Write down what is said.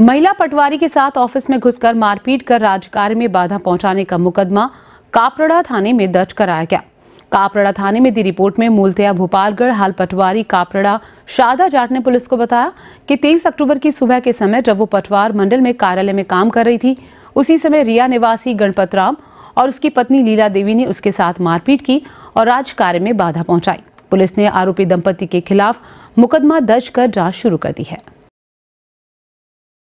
महिला पटवारी के साथ ऑफिस में घुसकर मारपीट कर राजकार्य में बाधा पहुंचाने का मुकदमा कापरड़ा थाने में दर्ज कराया गया कापरड़ा थाने में दी रिपोर्ट में मूलतया भोपालगढ़ हाल पटवारी कापरड़ा शारदा जाट ने पुलिस को बताया कि 23 अक्टूबर की सुबह के समय जब वो पटवार मंडल में कार्यालय में काम कर रही थी उसी समय रिया निवासी गणपत राम और उसकी पत्नी लीला देवी ने उसके साथ मारपीट की और राजकार्य में बाधा पहुंचाई पुलिस ने आरोपी दंपति के खिलाफ मुकदमा दर्ज कर जांच शुरू कर दी है